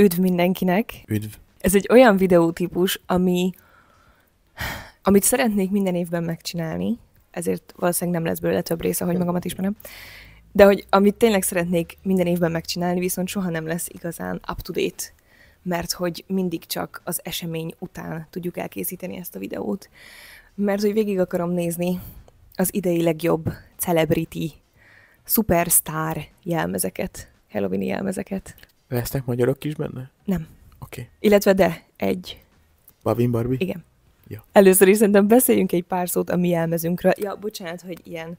Üdv mindenkinek! Üdv! Ez egy olyan videótípus, ami, amit szeretnék minden évben megcsinálni, ezért valószínűleg nem lesz belőle több része, hogy magamat ismerem, de hogy amit tényleg szeretnék minden évben megcsinálni, viszont soha nem lesz igazán up-to-date, mert hogy mindig csak az esemény után tudjuk elkészíteni ezt a videót, mert hogy végig akarom nézni az idei legjobb celebrity, superstar jelmezeket, Halloween jelmezeket. Lesznek magyarok is benne? Nem. Oké. Okay. Illetve de, egy. Babin Barbie? Igen. Ja. Először is szerintem beszéljünk egy pár szót a mi elmezünkről. Ja, bocsánat, hogy ilyen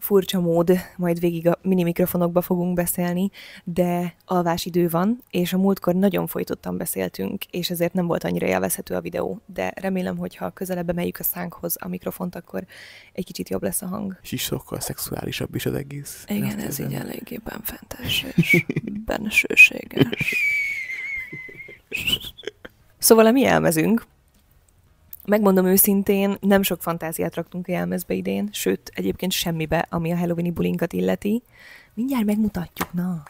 furcsa mód, majd végig a mini mikrofonokba fogunk beszélni, de idő van, és a múltkor nagyon folytottan beszéltünk, és ezért nem volt annyira élvezhető a videó, de remélem, hogy ha közelebb emeljük a szánkhoz a mikrofont, akkor egy kicsit jobb lesz a hang. És is sokkal szexuálisabb is az egész. Igen, ez így eléggé benfentes és bensőséges. Szóval a mi elmezünk, Megmondom őszintén, nem sok fantáziát raktunk a jelmezbe idén, sőt, egyébként semmibe, ami a halloweeni bulinkat illeti. Mindjárt megmutatjuk, na!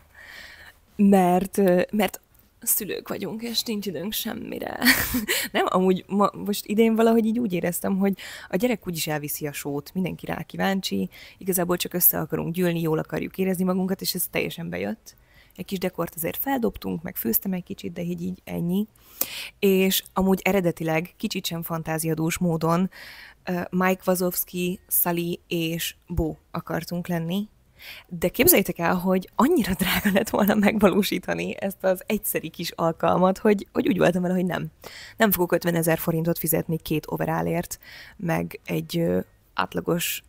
Mert, mert szülők vagyunk, és nincs időnk semmire. nem, amúgy ma, most idén valahogy így úgy éreztem, hogy a gyerek úgyis elviszi a sót, mindenki rá kíváncsi, igazából csak össze akarunk gyűlni, jól akarjuk érezni magunkat, és ez teljesen bejött egy kis dekort azért feldobtunk, meg főztem egy kicsit, de így, így ennyi. És amúgy eredetileg kicsit sem fantáziadús módon Mike Wazowski, Sally és Bo akartunk lenni, de képzeljétek el, hogy annyira drága lett volna megvalósítani ezt az egyszeri kis alkalmat, hogy, hogy úgy voltam vele, hogy nem. Nem fogok 50 ezer forintot fizetni két overallért, meg egy ö, átlagos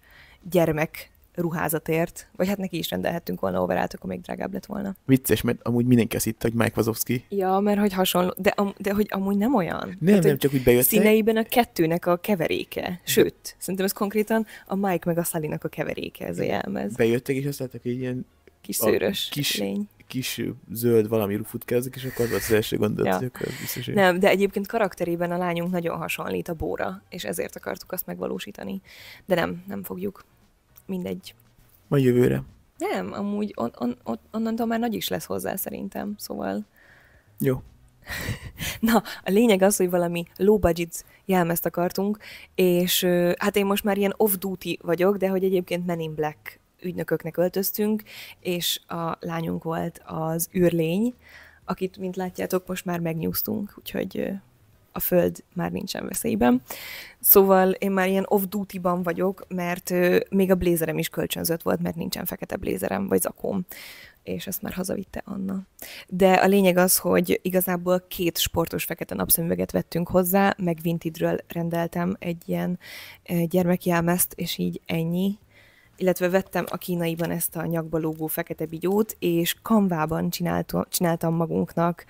gyermek ruházatért, vagy hát neki is rendelhettünk volna overált, akkor még drágább lett volna. Vicces, mert amúgy mindenki azt hitte, hogy Mike Wazowski. Ja, mert hogy hasonló, de, am, de hogy amúgy nem olyan. Nem, hát, nem, csak úgy bejött. Színeiben a kettőnek a keveréke. Sőt, de... szerintem ez konkrétan a Mike meg a sally a keveréke ez a jelmez. Bejöttek, és azt láttak, hogy ilyen kis szőrös kis, lény kis zöld valami rufut kezdik, és akkor az első gondolat, ja. biztos, hogy... Nem, de egyébként karakterében a lányunk nagyon hasonlít a Bóra, és ezért akartuk azt megvalósítani. De nem, nem fogjuk mindegy. Majd jövőre. Nem, amúgy on, on, on, onnantól már nagy is lesz hozzá szerintem, szóval... Jó. Na, a lényeg az, hogy valami low budget jelmezt akartunk, és hát én most már ilyen off-duty vagyok, de hogy egyébként Men in Black ügynököknek öltöztünk, és a lányunk volt az űrlény, akit, mint látjátok, most már megnyúztunk, úgyhogy a föld már nincsen veszélyben. Szóval én már ilyen off-duty-ban vagyok, mert még a blézerem is kölcsönzött volt, mert nincsen fekete blézerem vagy zakóm és ezt már hazavitte Anna. De a lényeg az, hogy igazából két sportos fekete napszemüveget vettünk hozzá, meg Vintidről rendeltem egy ilyen gyermekjelmezt, és így ennyi. Illetve vettem a kínaiban ezt a nyakba lógó fekete bigyót, és kanvában csináltam magunknak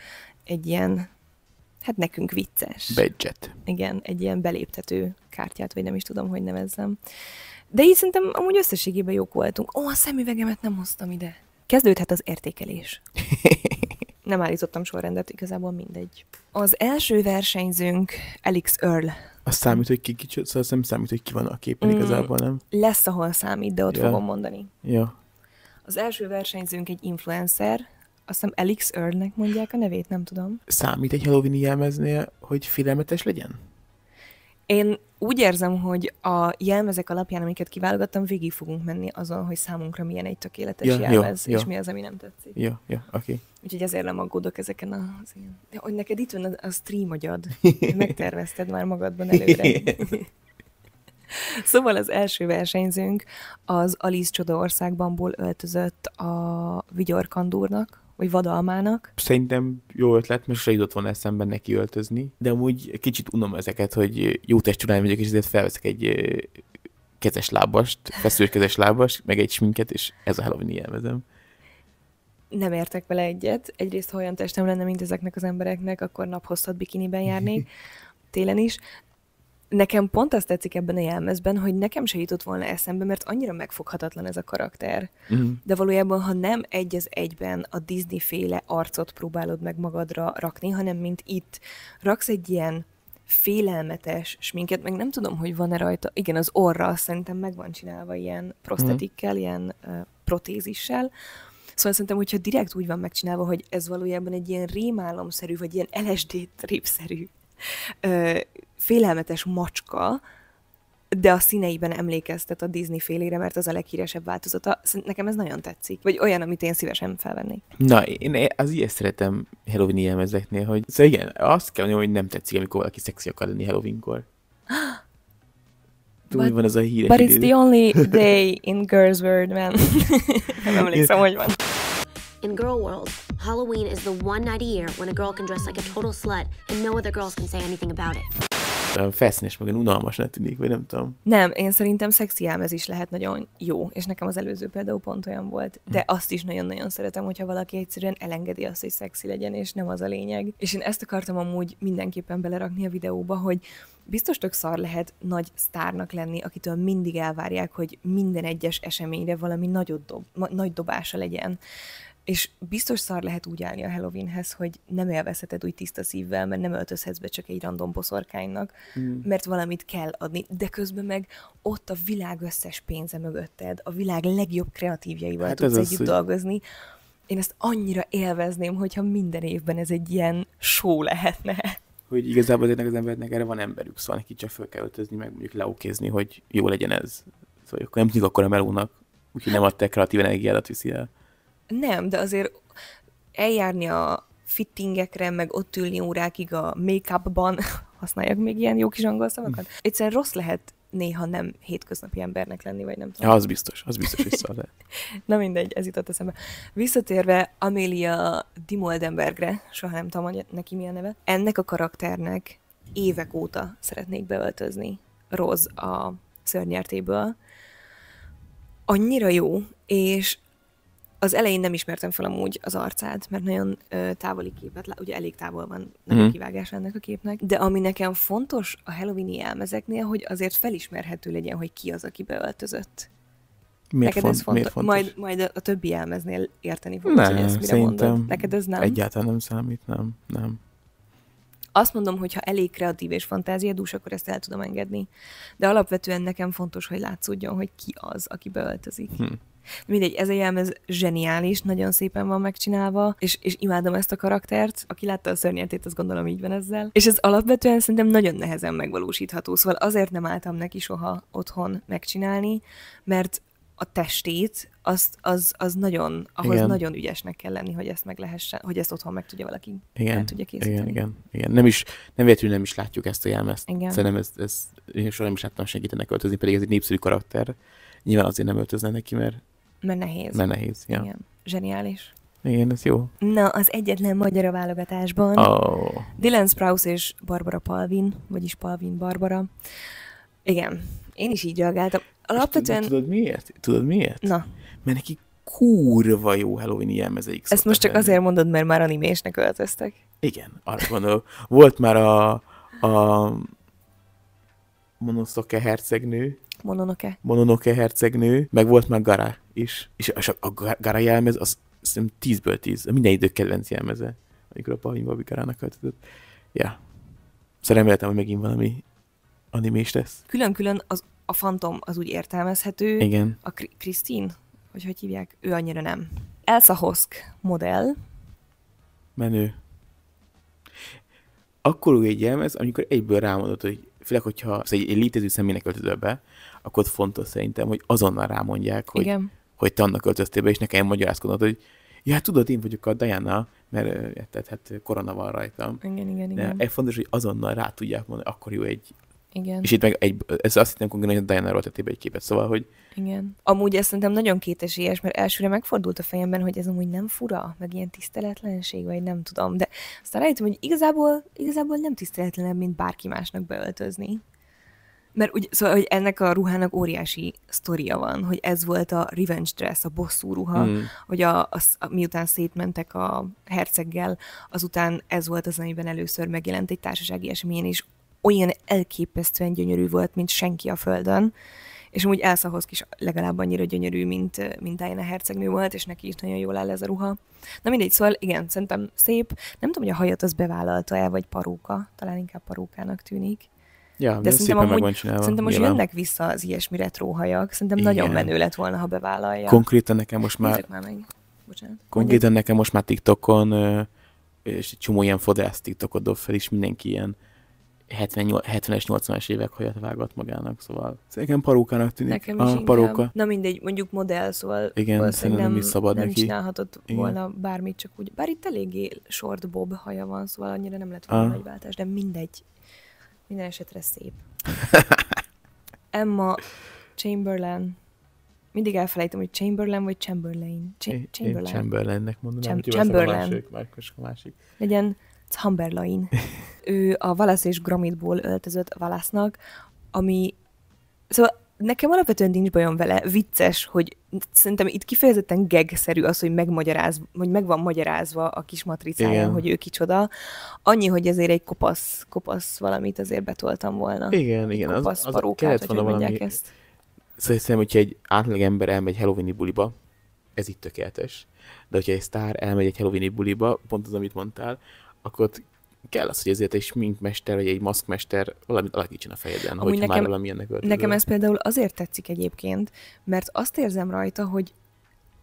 egy ilyen hát nekünk vicces. Budget. Igen, egy ilyen beléptető kártyát, vagy nem is tudom, hogy nevezzem. De így szerintem amúgy összességében jók voltunk. Ó, a szemüvegemet nem hoztam ide. Kezdődhet az értékelés. nem állítottam sorrendet, igazából mindegy. Az első versenyzőnk Alex Earl. Azt számít, hogy ki kicsit, szóval nem számít, hogy ki van a képen mm, igazából, nem? Lesz, ahol számít, de ott ja. fogom mondani. Ja. Az első versenyzőnk egy influencer, azt hiszem Elix Earlnek mondják a nevét, nem tudom. Számít egy Halloween jelmeznél, hogy félelmetes legyen? Én úgy érzem, hogy a jelmezek alapján, amiket kiválogattam, végig fogunk menni azon, hogy számunkra milyen egy tökéletes ja, jelmez, ja, és ja. mi az, ami nem tetszik. Ja, ja, oké. Okay. Úgyhogy ezért nem aggódok ezeken az ilyen. De hogy neked itt van a, stream agyad, megtervezted már magadban előre. Szóval az első versenyzőnk az Alice országbanból öltözött a Vigyorkandúrnak, vagy vadalmának. Szerintem jó ötlet, mert se jutott volna eszemben neki öltözni, de amúgy kicsit unom ezeket, hogy jó testcsinálni vagyok, és ezért felveszek egy kezes lábast, feszülős kezes lábast, meg egy sminket, és ez a Halloween jelmezem. Nem értek vele egyet. Egyrészt, ha olyan testem lenne, mint ezeknek az embereknek, akkor naphosszat bikiniben járnék, télen is nekem pont azt tetszik ebben a jelmezben, hogy nekem se jutott volna eszembe, mert annyira megfoghatatlan ez a karakter. Uh-huh. De valójában, ha nem egy az egyben a Disney-féle arcot próbálod meg magadra rakni, hanem mint itt, raksz egy ilyen félelmetes sminket, meg nem tudom, hogy van-e rajta, igen, az orra szerintem meg van csinálva ilyen prosztetikkel, uh-huh. ilyen uh, protézissel, Szóval szerintem, hogyha direkt úgy van megcsinálva, hogy ez valójában egy ilyen rémálomszerű, vagy ilyen LSD tripszerű ö, félelmetes macska, de a színeiben emlékeztet a Disney félére, mert az a leghíresebb változata. Nekem ez nagyon tetszik, vagy olyan, amit én szívesen felvennék. Na, én az ilyet szeretem Halloween jelmezeknél, hogy szóval igen, azt kell mondjam, hogy nem tetszik, amikor valaki szexi akar lenni Halloweenkor. Tudom, but, van ez a híres But it's idő. the only day in girl's world, man. nem emlékszem, hogy van. In girl world, Halloween is the one night a year when a girl can dress like a total slut and no other girls can say anything about it. Fesznes, meg ne tűnik, vagy nem tudom. Nem, én szerintem szexi ez is lehet nagyon jó, és nekem az előző például pont olyan volt, de hm. azt is nagyon-nagyon szeretem, hogyha valaki egyszerűen elengedi azt, hogy szexi legyen, és nem az a lényeg. És én ezt akartam amúgy mindenképpen belerakni a videóba, hogy biztos tök szar lehet nagy sztárnak lenni, akitől mindig elvárják, hogy minden egyes eseményre valami nagyot dob, nagy dobása legyen és biztos szar lehet úgy állni a Halloweenhez, hogy nem élvezheted úgy tiszta szívvel, mert nem öltözhetsz be csak egy random boszorkánynak, mm. mert valamit kell adni, de közben meg ott a világ összes pénze mögötted, a világ legjobb kreatívjaival hát tudsz együtt az, dolgozni. Én ezt annyira élvezném, hogyha minden évben ez egy ilyen show lehetne. Hogy igazából azért az embernek erre van emberük, szóval neki csak föl kell öltözni, meg mondjuk leokézni, hogy jó legyen ez. Szóval akkor nem tudjuk akkor a melónak, úgyhogy nem a te kreatív energiádat viszi el. Nem, de azért eljárni a fittingekre, meg ott ülni órákig a make-upban, használják még ilyen jó kis angol szavakat. Hm. Egyszerűen rossz lehet néha nem hétköznapi embernek lenni, vagy nem tudom. Ja, az biztos, az biztos vissza lehet. Na mindegy, ez jutott eszembe. Visszatérve Amelia Dimoldenbergre, soha nem tudom hogy neki mi a neve, ennek a karakternek évek óta szeretnék beöltözni Roz a szörnyertéből. Annyira jó, és az elején nem ismertem fel amúgy az arcát, mert nagyon ö, távoli képet, ugye elég távol van nem mm. a kivágás ennek a képnek, de ami nekem fontos a Halloweeni jelmezeknél, hogy azért felismerhető legyen, hogy ki az, aki beöltözött. Miért, Neked font, ez fontos? miért fontos? Majd, majd a többi jelmeznél érteni fogsz, nem, hogy ezt mire mondod. Neked ez nem? Egyáltalán nem számít, nem, nem. Azt mondom, hogy ha elég kreatív és fantáziadús, akkor ezt el tudom engedni. De alapvetően nekem fontos, hogy látszódjon, hogy ki az, aki beöltözik. Hm. Mindegy, ez a jelmez zseniális, nagyon szépen van megcsinálva, és, és imádom ezt a karaktert. Aki látta a szörnyetét, az gondolom így van ezzel. És ez alapvetően szerintem nagyon nehezen megvalósítható, szóval azért nem álltam neki soha otthon megcsinálni, mert a testét, az, az, az nagyon, ahhoz igen. nagyon ügyesnek kell lenni, hogy ezt meg lehessen, hogy ezt otthon meg tudja valaki igen. tudja készíteni. Igen, igen, igen. Nem is, nem véletlenül nem is látjuk ezt a jelmezt. Igen. Szerintem ez, ez, én soha nem is láttam senkit ennek öltözni, pedig ez egy népszerű karakter. Nyilván azért nem öltözne neki, mert mert nehéz. Mert nehéz, ja. Igen. Zseniális. Igen, ez jó. Na, az egyetlen magyar a válogatásban. Oh. Dylan Sprouse és Barbara Palvin, vagyis Palvin Barbara. Igen, én is így reagáltam. Alapvetően... Tudod miért? Tudod miért? Na. Mert neki kurva jó halloween jelmezeik Ezt most csak lenni. azért mondod, mert már animésnek öltöztek. Igen, arra gondolok. Volt már a, a Monosztoke hercegnő, Mononoke. Mononoke hercegnő, meg volt már Gara is. És a, a, a Gara jelmez az szerintem 10-ből 10. Minden idők kedvenc jelmeze, amikor a Pahim Babi Garának költözött. Ja. Szóval hogy megint valami animés lesz. Külön-külön az, a Fantom az úgy értelmezhető. Igen. A Krisztin, hogy hogy hívják? Ő annyira nem. Elsa Hosk modell. Menő. Akkor úgy egy jelmez, amikor egyből rámondott, hogy főleg, hogyha egy, egy létező személynek öltözöl be, akkor fontos szerintem, hogy azonnal rámondják, hogy, Igen. hogy te annak öltöztél be, és nekem magyarázkodnod, hogy ja, hát tudod, én vagyok a Diana, mert tehát, hát korona van rajtam. Igen, igen, igen. fontos, hogy azonnal rá tudják mondani, akkor jó egy, igen. És itt meg egy, ez azt hittem konkrétan, hogy Diana-ról tettél egy képet, szóval, hogy... Igen. Amúgy ezt szerintem nagyon kétesélyes, mert elsőre megfordult a fejemben, hogy ez amúgy nem fura, meg ilyen tiszteletlenség, vagy nem tudom, de aztán rájöttem, hogy igazából, igazából nem tiszteletlenebb, mint bárki másnak beöltözni. Mert úgy, szóval, hogy ennek a ruhának óriási sztoria van, hogy ez volt a revenge dress, a bosszú ruha, mm. hogy a, a, a, miután szétmentek a herceggel, azután ez volt az, amiben először megjelent egy társasági esemény, és olyan elképesztően gyönyörű volt, mint senki a földön. És amúgy Elsahoz is legalább annyira gyönyörű, mint, mint Diana hercegnő volt, és neki is nagyon jól áll ez a ruha. Na mindegy, szóval igen, szerintem szép. Nem tudom, hogy a hajat az bevállalta el, vagy paróka. Talán inkább parókának tűnik. Ja, de szerintem, szépen amúgy, meg csinálva, szerintem most nyilván. jönnek vissza az ilyesmi retróhajak. Szerintem Igen. nagyon menő lett volna, ha bevállalja. Konkrétan nekem most már... már meg. Bocsánat. Konkrétan nekem most már TikTokon és egy csomó ilyen fodrász TikTokot dob fel, és mindenki ilyen 70, es 80-es évek hajat vágott magának, szóval nekem parókának tűnik. Nekem is ah, inkább. paróka. Na mindegy, mondjuk modell, szóval Igen, szerintem nem, is szabad nem neki. csinálhatott Igen. volna bármit, csak úgy. Bár itt eléggé short bob haja van, szóval annyira nem lett volna ah. váltás, de mindegy. Minden esetre szép. Emma Chamberlain. Mindig elfelejtem, hogy Chamberlain vagy Chamberlain. Ch én, Chamberlain. nek Chamberlainnek mondanám, Cham- hogy Chamberlain. a másik, a másik. Legyen Chamberlain. ő a Valasz és Gromitból öltözött Valasznak, ami Szóval nekem alapvetően nincs bajom vele, vicces, hogy szerintem itt kifejezetten gegszerű az, hogy, megmagyaráz, hogy meg van magyarázva a kis matricáján, Igen. hogy ő kicsoda. Annyi, hogy ezért egy kopasz, kopasz valamit azért betoltam volna. Igen, egy igen. Kopasz az, az parókát, kellett volna valami... Ezt. hiszem, hogyha egy átlag ember elmegy Halloweeni buliba, ez itt tökéletes, de hogyha egy sztár elmegy egy Halloweeni buliba, pont az, amit mondtál, akkor ott kell az, hogy ezért egy sminkmester, vagy egy maszkmester valamit alakítson a fejedben, hogy már valami ennek öltöző. Nekem ez például azért tetszik egyébként, mert azt érzem rajta, hogy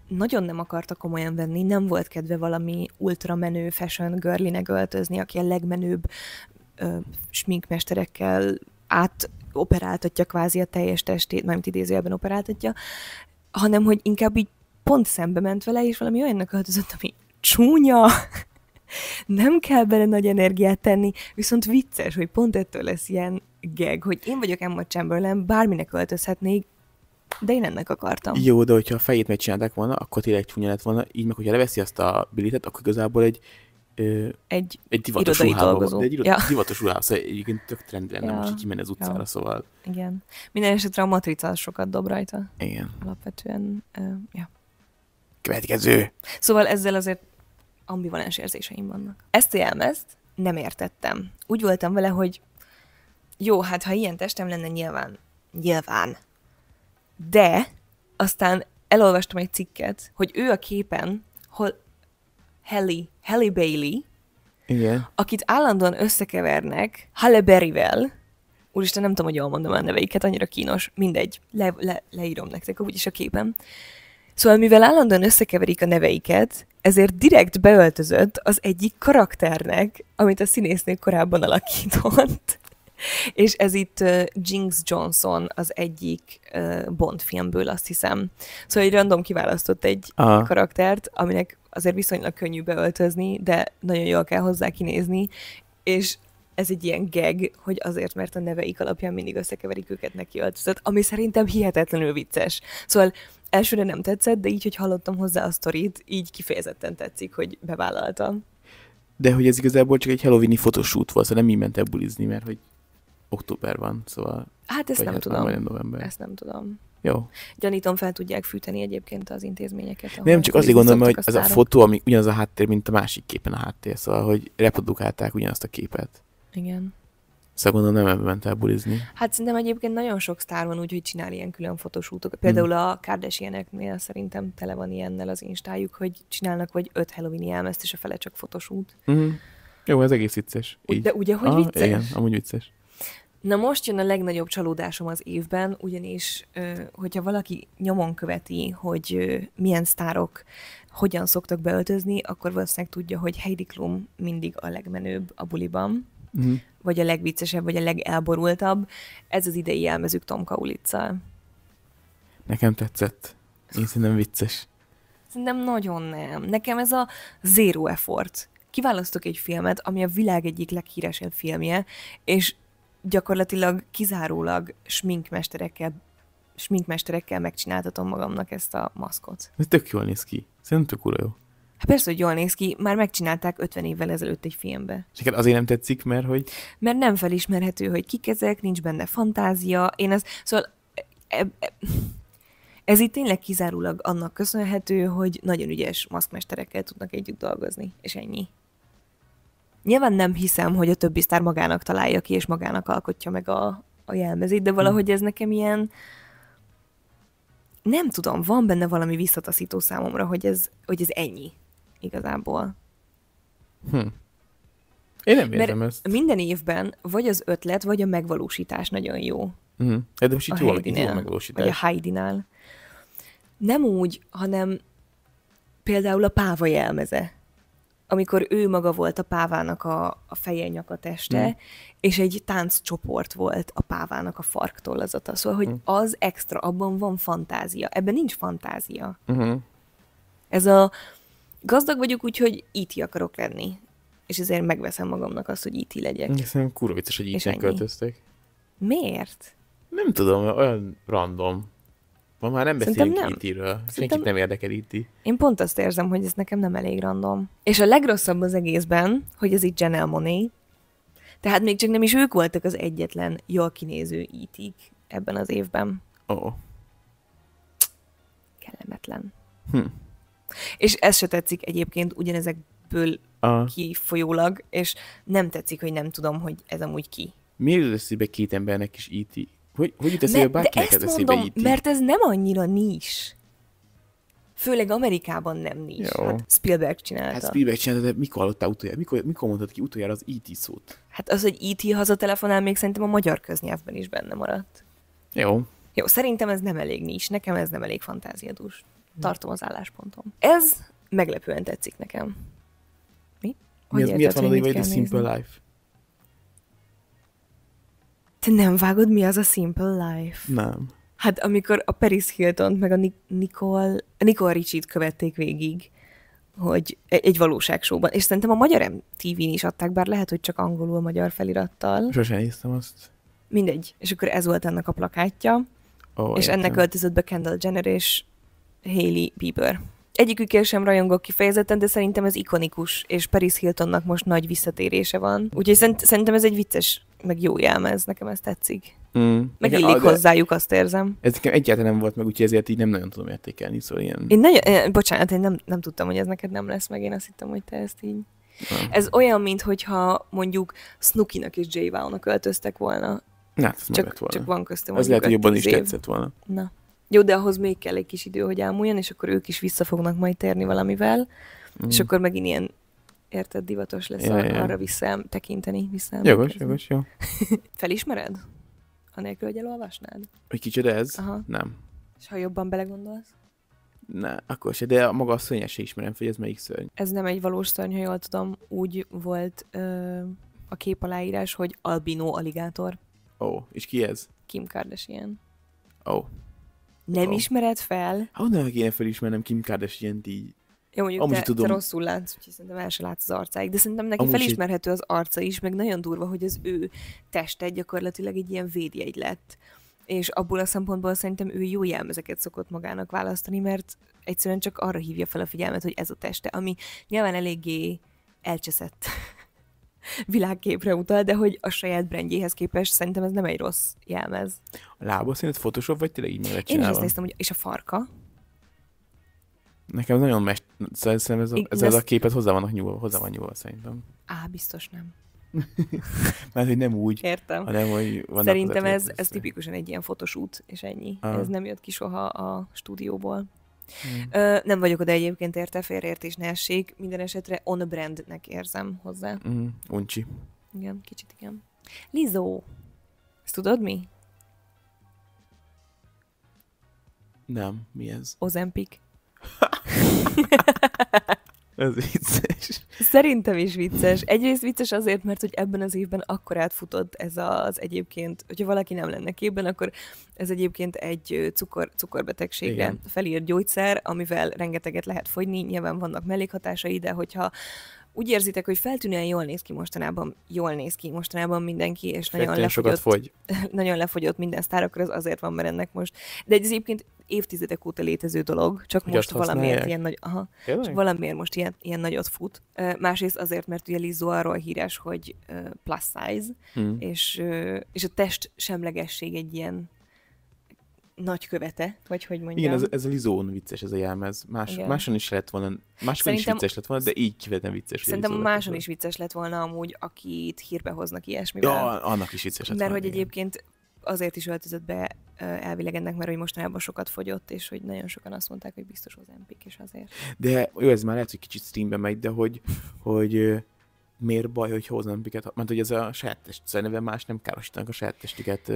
nagyon nem akarta komolyan venni, nem volt kedve valami ultramenő fashion girlinek öltözni, aki a legmenőbb ö, sminkmesterekkel át operáltatja kvázi a teljes testét, mármint idézőjelben operáltatja, hanem hogy inkább így pont szembe ment vele, és valami olyannak öltözött, ami csúnya, nem kell bele nagy energiát tenni, viszont vicces, hogy pont ettől lesz ilyen geg, hogy én vagyok Emma Chamberlain, bárminek öltözhetnék, de én ennek akartam. Jó, de hogyha a fejét megcsinálták volna, akkor tényleg csúnya lett volna, így meg hogyha leveszi azt a bilitet, akkor igazából egy ö, egy, egy divatos ruhába egy ja. divatos ruhába, szóval egyébként tök trend lenne ja. most így kimenne az utcára, ja. szóval. Igen. Minden esetre a matrica sokat dob rajta. Igen. Alapvetően, uh, ja. Következő! Szóval ezzel azért ambivalens érzéseim vannak. Ezt a jelmezt nem értettem. Úgy voltam vele, hogy jó, hát ha ilyen testem lenne, nyilván. Nyilván. De aztán elolvastam egy cikket, hogy ő a képen, hol Halle, Halle Bailey, Igen. akit állandóan összekevernek Halle Berryvel, úristen, nem tudom, hogy jól mondom a neveiket, annyira kínos, mindegy, le, le, leírom nektek, úgyis a képen. Szóval mivel állandóan összekeverik a neveiket, ezért direkt beöltözött az egyik karakternek, amit a színésznő korábban alakított. És ez itt uh, Jinx Johnson az egyik uh, Bond filmből, azt hiszem. Szóval egy random kiválasztott egy Aha. karaktert, aminek azért viszonylag könnyű beöltözni, de nagyon jól kell hozzá kinézni, és ez egy ilyen geg, hogy azért, mert a neveik alapján mindig összekeverik őket neki öltözött, ami szerintem hihetetlenül vicces. Szóval elsőre nem tetszett, de így, hogy hallottam hozzá a sztorit, így kifejezetten tetszik, hogy bevállaltam. De hogy ez igazából csak egy halloweeni fotosút volt, szóval nem így mentek bulizni, mert hogy október van, szóval... Hát ezt nem hát tudom. Majdnem november. Ezt nem tudom. Jó. Gyanítom, fel tudják fűteni egyébként az intézményeket. Nem, csak azért gondolom, hogy ez a, a fotó, ami ugyanaz a háttér, mint a másik képen a háttér, szóval, hogy reprodukálták ugyanazt a képet. Igen. Szóval gondolom nem ment el bulizni. Hát szerintem egyébként nagyon sok sztár van úgy, hogy csinál ilyen külön fotós hmm. Például hmm. a Kardashianeknél szerintem tele van ilyennel az instájuk, hogy csinálnak vagy öt Halloween jelmezt, és a fele csak fotós út. Hmm. Jó, ez egész vicces. Így. De ugye, hogy ah, vicces? Igen, amúgy vicces. Na most jön a legnagyobb csalódásom az évben, ugyanis, hogyha valaki nyomon követi, hogy milyen sztárok hogyan szoktak beöltözni, akkor valószínűleg tudja, hogy Heidi Klum mindig a legmenőbb a buliban. Mm vagy a legviccesebb, vagy a legelborultabb. Ez az idei jelmezük Tomka Kaulitzal. Nekem tetszett. Én szerintem vicces. Szerintem nagyon nem. Nekem ez a zero effort. Kiválasztok egy filmet, ami a világ egyik leghíresebb filmje, és gyakorlatilag kizárólag sminkmesterekkel sminkmesterekkel megcsináltatom magamnak ezt a maszkot. Ez tök jól néz ki. Szerintem tök jó. Hát persze, hogy jól néz ki, már megcsinálták 50 évvel ezelőtt egy filmbe. És neked azért nem tetszik, mert hogy? Mert nem felismerhető, hogy kik ezek, nincs benne fantázia. Én ez, szóval e- e- ez itt tényleg kizárólag annak köszönhető, hogy nagyon ügyes maszkmesterekkel tudnak együtt dolgozni, és ennyi. Nyilván nem hiszem, hogy a többi sztár magának találja ki, és magának alkotja meg a, a jelmezét, de valahogy hmm. ez nekem ilyen, nem tudom, van benne valami visszataszító számomra, hogy ez, hogy ez ennyi igazából. Hm. Én nem érzem Mert ezt. minden évben vagy az ötlet, vagy a megvalósítás nagyon jó. Hm. De most itt jó, jó a megvalósítás. Vagy a Heidi-nál. Nem úgy, hanem például a páva jelmeze. Amikor ő maga volt a pávának a, a feje, nyaka, teste, mm. és egy tánccsoport volt a pávának a farktollazata. Szóval, hogy mm. az extra, abban van fantázia. Ebben nincs fantázia. Mm-hmm. Ez a gazdag vagyok, úgyhogy IT e akarok lenni. És ezért megveszem magamnak azt, hogy IT e legyek. Szerintem kurva vicces, hogy IT-nek e Miért? Nem tudom, olyan random. Ma már nem beszélünk nem. IT-ről. Senkit nem érdekel IT. Én pont azt érzem, hogy ez nekem nem elég random. És a legrosszabb az egészben, hogy ez itt Janel Monet. Tehát még csak nem is ők voltak az egyetlen jól kinéző it ebben az évben. Ó. Oh. Kellemetlen. Hm. És ez se tetszik egyébként ugyanezekből a... kifolyólag, és nem tetszik, hogy nem tudom, hogy ez amúgy ki. Miért jut eszébe két embernek is íti? E hogy, hogy jut eszébe bárkinek ez eszébe mondom, e Mert ez nem annyira nis. Főleg Amerikában nem nis. Jó. Hát Spielberg csinálta. Hát Spielberg csinálta, de mikor hallottál utoljára? Mikor, mikor mondtad ki utoljára az E.T. szót? Hát az, hogy E.T. hazatelefonál, még szerintem a magyar köznyelvben is benne maradt. Jó. Jó, szerintem ez nem elég nincs. Nekem ez nem elég fantáziadús tartom az álláspontom. Ez meglepően tetszik nekem. Mi? Hogy mi az, miért van a The Simple nézni? Life? Te nem vágod, mi az a Simple Life? Nem. Hát amikor a Paris hilton meg a Nicole, Nicole Richie-t követték végig, hogy e- egy valóságsóban, és szerintem a magyar MTV-n is adták, bár lehet, hogy csak angolul a magyar felirattal. Sose néztem azt. Mindegy. És akkor ez volt ennek a plakátja, oh, és értem. ennek öltözött be Kendall Jenner, és Hailey Bieber. Egyikükkel sem rajongok kifejezetten, de szerintem ez ikonikus, és Paris Hiltonnak most nagy visszatérése van. Úgyhogy szerintem ez egy vicces, meg jó jelmez, nekem ez tetszik. Mm. Meg igen, illik ah, hozzájuk, azt érzem. Ez nekem egyáltalán nem volt meg, úgyhogy ezért így nem nagyon tudom értékelni, szóval ilyen... Én nagyon, eh, bocsánat, én nem, nem tudtam, hogy ez neked nem lesz meg, én azt hittem, hogy te ezt így... Nem. Ez olyan, mintha mondjuk Snookinak és J. Wow-nak öltöztek volna. Na, hát, ez csak, volna. csak van köztem Ez lehet, hogy jobban is év. tetszett volna. Na. Jó, de ahhoz még kell egy kis idő, hogy ámuljon, és akkor ők is vissza fognak majd térni valamivel, mm. és akkor megint ilyen érted, divatos lesz ja, arra ja. visszám tekinteni, visszám. Jogos, jogos, jó. Felismered? Anélkül, hogy elolvasnád? Egy kicsit ez? Aha. Nem. És ha jobban belegondolsz? Ne, akkor se, de a maga a szörnyet se ismerem, hogy ez melyik szörny. Ez nem egy valós szörny, ha jól tudom. Úgy volt ö, a kép aláírás, hogy albino aligátor. Ó, oh, és ki ez? Kim Kardashian. Ó. Oh. Nem a... ismered fel? Honnan kéne felismernem Kim Kardashian-t így? Jó, mondjuk Amúgy te, tudom. te rosszul látsz, úgyhogy szerintem el se látsz az arcáig, de szerintem neki Amúgy felismerhető az arca is, meg nagyon durva, hogy az ő teste gyakorlatilag egy ilyen védjegy lett. És abból a szempontból szerintem ő jó jelmezeket szokott magának választani, mert egyszerűen csak arra hívja fel a figyelmet, hogy ez a teste, ami nyilván eléggé elcseszett világképre utal, de hogy a saját brandjéhez képest szerintem ez nem egy rossz jelmez. A lába szerint Photoshop, vagy tényleg így meg Én is néztem, hogy és a farka. Nekem nagyon mest... Szerintem ez a, ez, ez a képet hozzá, van nyúlva, hozzá van nyúlva szerintem. Á, biztos nem. Mert hogy nem úgy. Értem. Hanem, hogy Szerintem ez, ez tipikusan egy ilyen út, és ennyi. Ah. Ez nem jött ki soha a stúdióból. Mm. Ö, nem vagyok oda egyébként érte, félreértés ne essék. Minden esetre on brandnek érzem hozzá. Mm. Uncsi. Igen, kicsit igen. Lizó. Ezt tudod mi? Nem, mi ez? Ozempik. Ez vicces. Szerintem is vicces. Egyrészt vicces azért, mert hogy ebben az évben akkor átfutott ez az egyébként, hogyha valaki nem lenne képben, akkor ez egyébként egy cukor, cukorbetegségre Igen. felírt gyógyszer, amivel rengeteget lehet fogyni, nyilván vannak mellékhatásai, de hogyha úgy érzitek, hogy feltűnően jól néz ki mostanában, jól néz ki mostanában mindenki, és nagyon lefogyott, fogy. nagyon lefogyott minden sztár, akkor ez azért van, mert ennek most. De egyébként évtizedek óta létező dolog, csak Hogy most valamiért ilyen nagy, aha, csak valamiért most ilyen, ilyen nagyot fut. Másrészt azért, mert ugye Lizzo arról híres, hogy plus size, hmm. és, és a test semlegesség egy ilyen követe, vagy hogy mondjam. Igen, ez, ez a Lizón vicces ez a jelmez. Más, Igen. máson is lett volna, máskor is vicces lett volna, de így kivetem vicces. Szerintem máson is vicces lett volna amúgy, akit hírbe hoznak ilyesmivel. Ja, annak is vicces lett Mert volna, hogy igen. egyébként azért is öltözött be elvileg ennek, mert hogy mostanában sokat fogyott, és hogy nagyon sokan azt mondták, hogy biztos Ozempik is azért. De jó, ez már lehet, hogy kicsit streambe megy, de hogy, hogy miért baj, hogy Ozempiket, mert hogy ez a saját test, szerintem más nem károsítanak a saját testüket.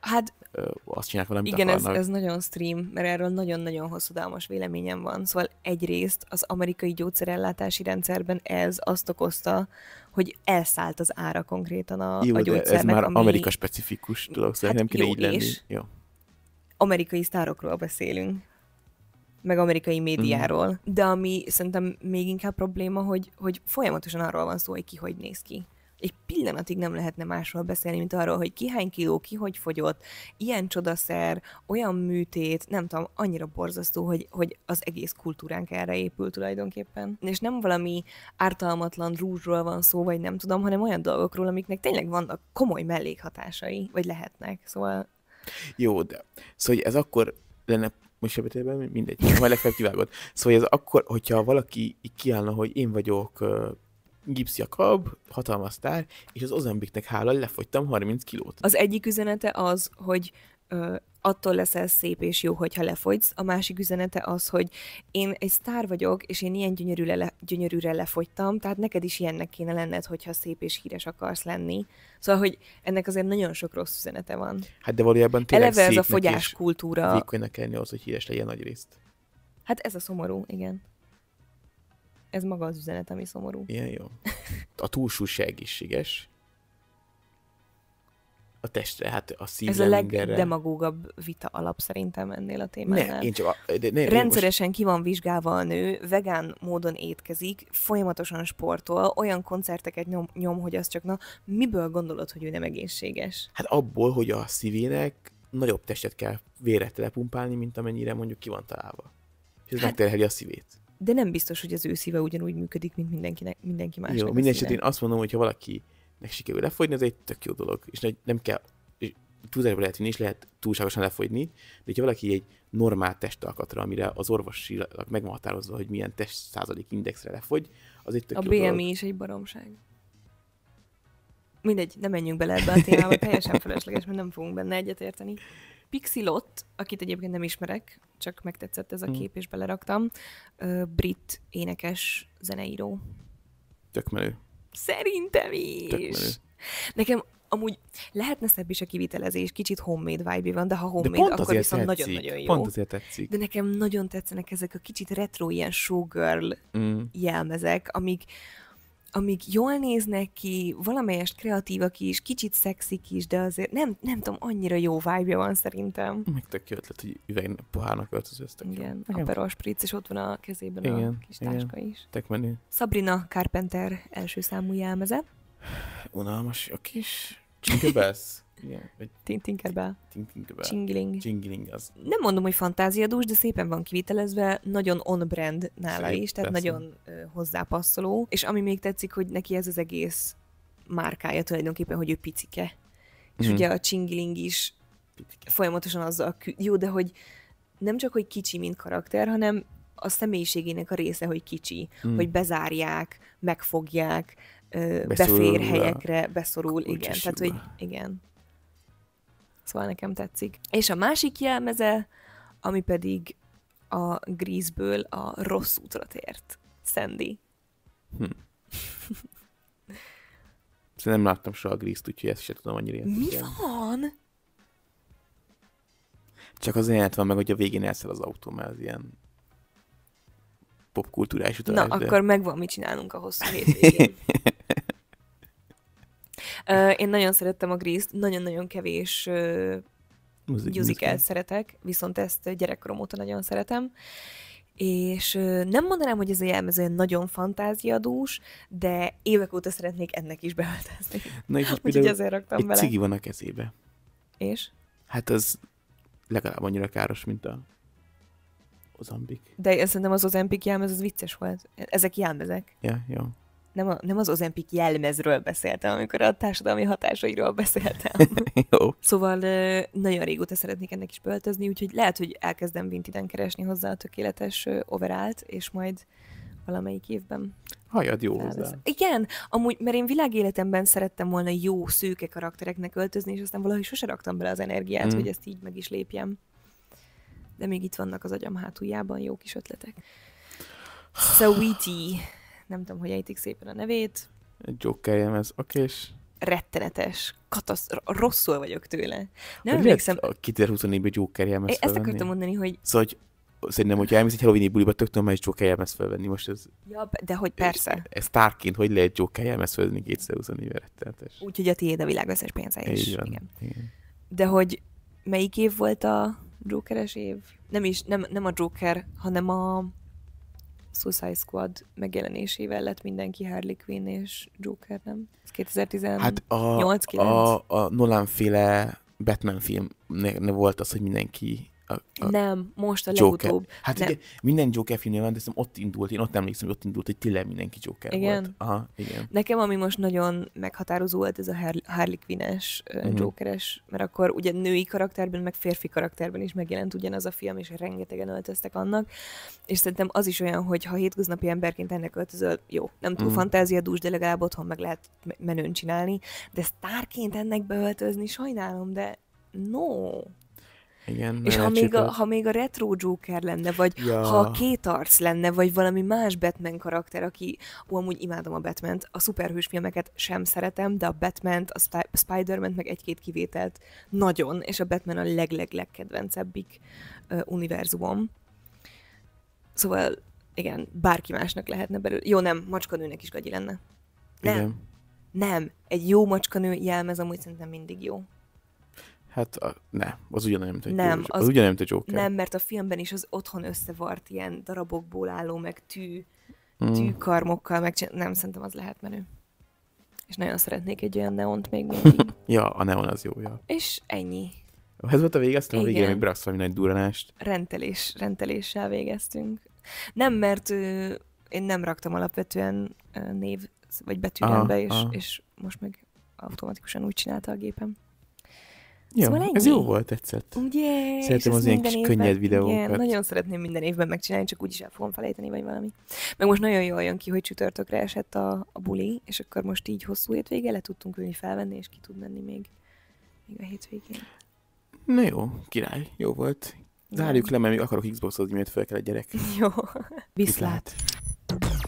Hát, ö, azt csinálják valamit Igen, ez, ez nagyon stream, mert erről nagyon-nagyon hosszadalmas véleményem van. Szóval egyrészt az amerikai gyógyszerellátási rendszerben ez azt okozta, hogy elszállt az ára konkrétan a, Jó, a gyógyszernek. ez már ami... Amerika specifikus dolog, szóval hát nem kéne jó, így lenni. És... Jó amerikai sztárokról beszélünk, meg amerikai mhm. médiáról, mm. de ami szerintem még inkább probléma, hogy, hogy folyamatosan arról van szó, hogy ki hogy néz ki egy pillanatig nem lehetne másról beszélni, mint arról, hogy ki hány kiló, ki hogy fogyott, ilyen csodaszer, olyan műtét, nem tudom, annyira borzasztó, hogy, hogy az egész kultúránk erre épül tulajdonképpen. És nem valami ártalmatlan rúzsról van szó, vagy nem tudom, hanem olyan dolgokról, amiknek tényleg vannak komoly mellékhatásai, vagy lehetnek. Szóval jó, de. Szóval hogy ez akkor lenne most ebetében mindegy, majd legfeljebb kivágod. Szóval ez akkor, hogyha valaki így kiállna, hogy én vagyok uh, Gipsz Jakab, hatalmas sztár, és az Ozambiknek hála lefogytam 30 kilót. Az egyik üzenete az, hogy uh, attól leszel szép és jó, hogyha lefogysz. A másik üzenete az, hogy én egy sztár vagyok, és én ilyen gyönyörűre, le, gyönyörűre lefogytam, tehát neked is ilyennek kéne lenned, hogyha szép és híres akarsz lenni. Szóval, hogy ennek azért nagyon sok rossz üzenete van. Hát de valójában tényleg Eleve ez a fogyás kultúra. Vékonynak kell az, hogy híres legyen nagy részt. Hát ez a szomorú, igen. Ez maga az üzenet, ami szomorú. Igen jó. A túlsúlyság igaz? a testre, hát a szívre, Ez a legdemagógabb vita alap szerintem ennél a témánál. Ne, én csak a, de ne, Rendszeresen most... ki van vizsgálva a nő, vegán módon étkezik, folyamatosan sportol, olyan koncerteket nyom, nyom hogy az csak, na, miből gondolod, hogy ő nem egészséges? Hát abból, hogy a szívének nagyobb testet kell vére telepumpálni, mint amennyire mondjuk ki van találva. És ez hát... megterheli a szívét de nem biztos, hogy az ő szíve ugyanúgy működik, mint mindenkinek, mindenki másnak. Jó, minden én azt mondom, hogy ha valaki meg sikerül lefogyni, az egy tök jó dolog. És nem kell, és túlzásba lehet vinni, és lehet túlságosan lefogyni, de ha valaki egy normál testalkatra, amire az orvosilag megmahatározva, hogy milyen test százalék indexre lefogy, az egy tök A jó BMI dolog. is egy baromság. Mindegy, nem menjünk bele ebbe a témába, teljesen felesleges, mert nem fogunk benne egyetérteni. Pixilot, akit egyébként nem ismerek, csak megtetszett ez a hmm. kép, és beleraktam, brit énekes, zeneíró. Tök menő. Szerintem is. Nekem amúgy lehetne szebb is a kivitelezés, kicsit homemade vibe van, de ha homemade, de akkor viszont nagyon-nagyon jó. Pont azért tetszik. De nekem nagyon tetszenek ezek a kicsit retro, ilyen showgirl mm. jelmezek, amik, Amik jól néznek ki, valamelyest kreatívak is, kicsit szexik is, de azért nem, nem tudom, annyira jó vibe van szerintem. Meg tök jó ötlet, hogy üvegen pohárnak öltözöztek. Igen, a perospric, és ott van a kezében igen, a kis táska is. Tök menő. Sabrina Carpenter első számú jelmeze. Unalmas a kis Csinkebesz. Tintinkerbel. Tintinkerbel. Tintinkerbell. Csingiling. Csingiling az. Nem mondom, hogy fantáziadús, de szépen van kivitelezve, nagyon on-brand nála Szép, is, tehát persze. nagyon hozzápasszoló. És ami még tetszik, hogy neki ez az egész márkája tulajdonképpen, hogy ő picike. És hmm. ugye a Csingiling is picike. folyamatosan azzal kü- jó, de hogy nem csak, hogy kicsi, mint karakter, hanem a személyiségének a része, hogy kicsi, hmm. hogy bezárják, megfogják, beszorul befér helyekre, beszorul, igen. Tehát, hogy igen. Szóval nekem tetszik. És a másik jelmeze, ami pedig a Grízből a rossz útra tért. Sandy. Hm. nem láttam soha a Grízt, úgyhogy ezt sem tudom annyira. Mi van? Csak az élet van meg, hogy a végén elszel az autó, mert az ilyen popkultúrás utalás. Na, de... akkor megvan, mit csinálunk a hosszú hétvégén. Én nagyon szerettem a Grease-t, nagyon-nagyon kevés musical szeretek, viszont ezt gyerekkorom óta nagyon szeretem. És nem mondanám, hogy ez a jelmező nagyon fantáziadús, de évek óta szeretnék ennek is beöltözni. Na és Úgyhogy ezért raktam egy bele. cigi van a kezébe. És? Hát az legalább annyira káros, mint a Ozambik. De én szerintem az Ozambik jelmez, az vicces volt. Ezek jelmezek. Ja, jó nem, a, nem az Ozempik jelmezről beszéltem, amikor a társadalmi hatásairól beszéltem. Jó. Szóval nagyon régóta szeretnék ennek is beöltözni, úgyhogy lehet, hogy elkezdem Vintiden keresni hozzá a tökéletes overált, és majd valamelyik évben. Hajad jó Felvesz. hozzá. Igen, amúgy, mert én világéletemben szerettem volna jó, szőke karaktereknek öltözni, és aztán valahogy sose raktam bele az energiát, mm. hogy ezt így meg is lépjem. De még itt vannak az agyam hátuljában jó kis ötletek. Sweetie. So nem tudom, hogy ejtik szépen a nevét. Joker jelmez, oké, és rettenetes, katasz, rosszul vagyok tőle. Nem hogy emlékszem. A 2024-ben Joker felvenni? Ezt akartam mondani, hogy... Szóval, hogy szerintem, hogyha elmész egy Halloween buliba, tök normális Joker jelmez felvenni. Most ez... Ja, de hogy persze. Ez, tárként, hogy lehet Joker jelmez felvenni 2024-ben rettenetes. Úgyhogy a tiéd a világ összes pénze is. Igen. Igen. Igen. De hogy melyik év volt a Jokeres év? Nem is, nem, nem a Joker, hanem a Suicide Squad megjelenésével lett mindenki Harley Quinn és Joker, nem? Ez 2018 Hát a, 8, a, a Nolan féle Batman film ne, ne volt az, hogy mindenki a, a nem, most a Joker. legutóbb. Hát nem. ugye minden Joker filmnél van, de hiszem ott indult, én ott emlékszem, hogy ott indult, hogy tényleg mindenki Joker igen. volt. Aha, igen. Nekem ami most nagyon meghatározó volt, ez a Harley Quinn-es, uh-huh. Jokeres, mert akkor ugye női karakterben, meg férfi karakterben is megjelent ugyanaz a film, és rengetegen öltöztek annak, és szerintem az is olyan, hogy ha hétköznapi emberként ennek öltözöl, jó, nem túl uh-huh. Mhm. fantáziadús, de legalább otthon meg lehet menőn csinálni, de sztárként ennek beöltözni sajnálom, de no. Igen, és ha még, a, ha még a retro Joker lenne, vagy ja. ha két arc lenne, vagy valami más Batman karakter, aki, ó, amúgy imádom a Batman-t, a szuperhős filmeket sem szeretem, de a Batman-t, a Sp- spider man meg egy-két kivételt nagyon, és a Batman a leg leg legkedvencebbik uh, univerzumom. Szóval, igen, bárki másnak lehetne belőle. Jó, nem, macskanőnek is gagyi lenne. Nem. Igen. Nem. Egy jó macskanő jelmez amúgy szerintem mindig jó. Hát a, ne, az ugyanolyan, mint egy, nem, az, az ugyanolyan, mint egy Joker. Nem, mert a filmben is az otthon összevart ilyen darabokból álló, meg tű, mm. karmokkal, meg nem, szerintem az lehet menő. És nagyon szeretnék egy olyan neont még mindig. ja, a neon az jó, ja. És ennyi. Ez volt a végeztem, a végén még brassz valami nagy duranást. Rentelés, renteléssel végeztünk. Nem, mert ő, én nem raktam alapvetően név vagy betűrendbe, ah, és, ah. és most meg automatikusan úgy csinálta a gépem. Ja, szóval ennyi. ez jó volt, tetszett. Ugye? Szeretem az ilyen kis évben, könnyed videókat. Igen, nagyon szeretném minden évben megcsinálni, csak úgyis el fogom felejteni, vagy valami. Meg most nagyon jól jön ki, hogy csütörtökre esett a, a buli, és akkor most így hosszú hétvége le tudtunk ülni felvenni, és ki tud menni még, még a hétvégén. Na jó, király, jó volt. Zárjuk le, mert még akarok Xboxozni, miért fel kell a gyerek. Jó. Viszlát. Viszlát.